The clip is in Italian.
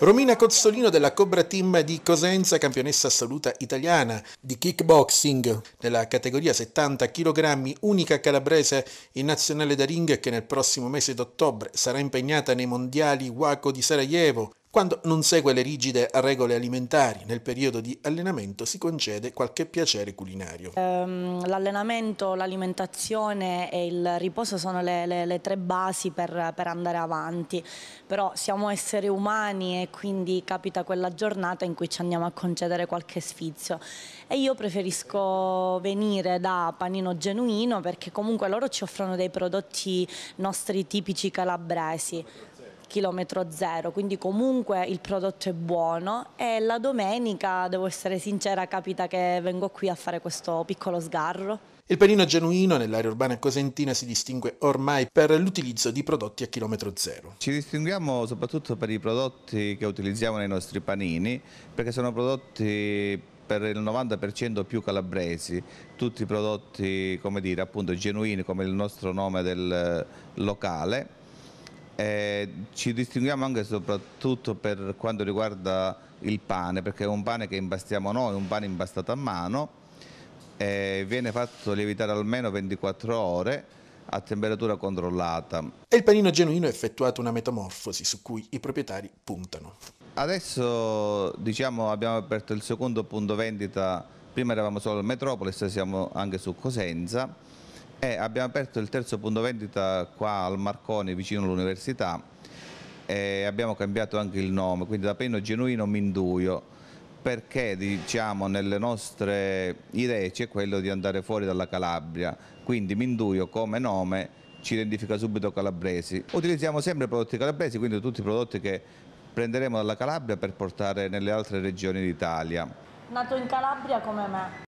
Romina Cozzolino della Cobra Team di Cosenza, campionessa assoluta italiana di kickboxing nella categoria 70 kg, unica calabrese in nazionale da ring che nel prossimo mese d'ottobre sarà impegnata nei mondiali Waco di Sarajevo, quando non segue le rigide regole alimentari nel periodo di allenamento si concede qualche piacere culinario. Ehm, l'allenamento, l'alimentazione e il riposo sono le, le, le tre basi per, per, andare avanti, però siamo esseri umani e quindi capita quella giornata in cui ci andiamo a concedere qualche sfizio. E io preferisco venire da Panino Genuino perché comunque loro ci offrono dei prodotti nostri tipici calabresi chilometro zero, quindi comunque il prodotto è buono e la domenica, devo essere sincera, capita che vengo qui a fare questo piccolo sgarro. Il panino genuino nell'area urbana cosentina si distingue ormai per l'utilizzo di prodotti a chilometro zero. Ci distinguiamo soprattutto per i prodotti che utilizziamo nei nostri panini perché sono prodotti per il 90% più calabresi, tutti prodotti come dire, appunto, genuini come il nostro nome del eh, locale eh, ci distinguiamo anche e soprattutto per quanto riguarda il pane, perché è un pane che imbastiamo noi, un pane imbastato a mano, eh, viene fatto lievitare almeno 24 ore a temperatura controllata. E il panino genuino ha effettuato una metamorfosi su cui i proprietari puntano. Adesso diciamo, abbiamo aperto il secondo punto vendita, prima eravamo solo al Metropolis, siamo anche su Cosenza eh, abbiamo aperto il terzo punto vendita qua al Marconi vicino all'università e abbiamo cambiato anche il nome, quindi da Penno Genuino Minduio perché diciamo nelle nostre idee c'è quello di andare fuori dalla Calabria, quindi Minduio come nome ci identifica subito calabresi. Utilizziamo sempre prodotti calabresi, quindi tutti i prodotti che prenderemo dalla Calabria per portare nelle altre regioni d'Italia. Nato in Calabria come me.